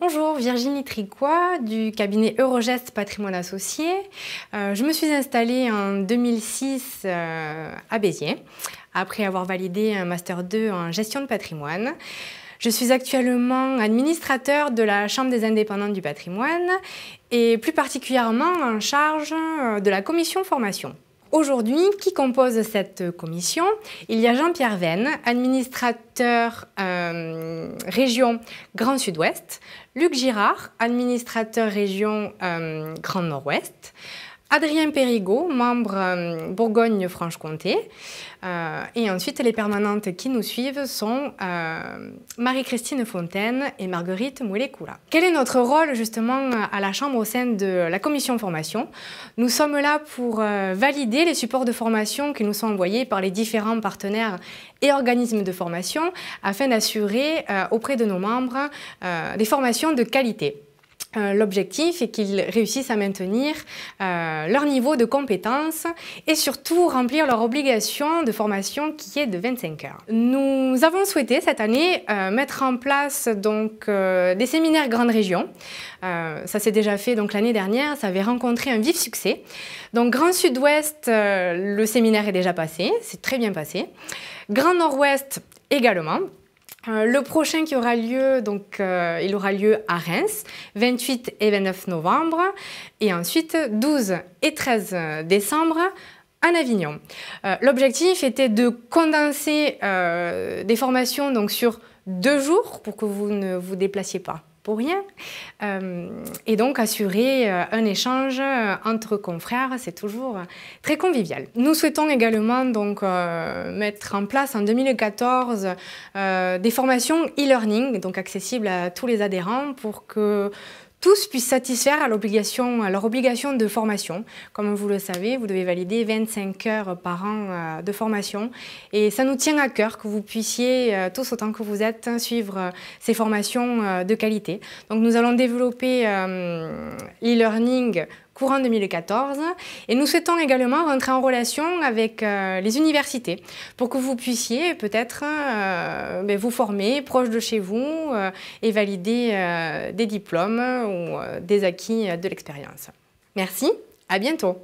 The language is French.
Bonjour, Virginie Tricois du cabinet Eurogest Patrimoine Associé. Euh, je me suis installée en 2006 euh, à Béziers après avoir validé un Master 2 en gestion de patrimoine. Je suis actuellement administrateur de la Chambre des indépendants du patrimoine et plus particulièrement en charge euh, de la commission formation. Aujourd'hui, qui compose cette commission Il y a Jean-Pierre Venn, administrateur euh, région Grand Sud-Ouest, Luc Girard, administrateur région euh, Grand Nord-Ouest, Adrien Périgaud, membre euh, Bourgogne-Franche-Comté. Euh, et ensuite, les permanentes qui nous suivent sont euh, Marie-Christine Fontaine et Marguerite Moulekoula. Quel est notre rôle justement à la Chambre au sein de la commission formation Nous sommes là pour valider les supports de formation qui nous sont envoyés par les différents partenaires et organismes de formation afin d'assurer auprès de nos membres des formations de qualité. Euh, l'objectif est qu'ils réussissent à maintenir euh, leur niveau de compétence et surtout remplir leur obligation de formation qui est de 25 heures. Nous avons souhaité cette année euh, mettre en place donc des séminaires grande région. ça s'est déjà fait donc l'année dernière, ça avait rencontré un vif succès. Donc Grand Sud-Ouest, le séminaire est déjà passé, c'est très bien passé. Grand Nord-Ouest également, euh, le prochain qui aura lieu, donc, euh, il aura lieu à Reims, 28 et 29 novembre, et ensuite 12 et 13 décembre en Avignon. Euh, l'objectif était de condenser des formations donc, sur deux jours pour que vous ne vous déplaciez pas pour rien. Euh, et donc assurer euh, un échange euh, entre confrères, c'est toujours très convivial. Nous souhaitons également donc mettre en place en 2014 des formations e-learning, donc accessibles à tous les adhérents pour que tous puissent satisfaire à, leur obligation de formation. Comme vous le savez, vous devez valider 25 heures par an euh, de formation. Et ça nous tient à cœur que vous puissiez, euh, tous autant que vous êtes, hein, suivre euh, ces formations de qualité. Donc nous allons développer e learning courant 2014. Et nous souhaitons également rentrer en relation avec euh, les universités pour que vous puissiez peut-être euh, ben, vous former proche de chez vous euh, et valider des diplômes ou des acquis de l'expérience. Merci, à bientôt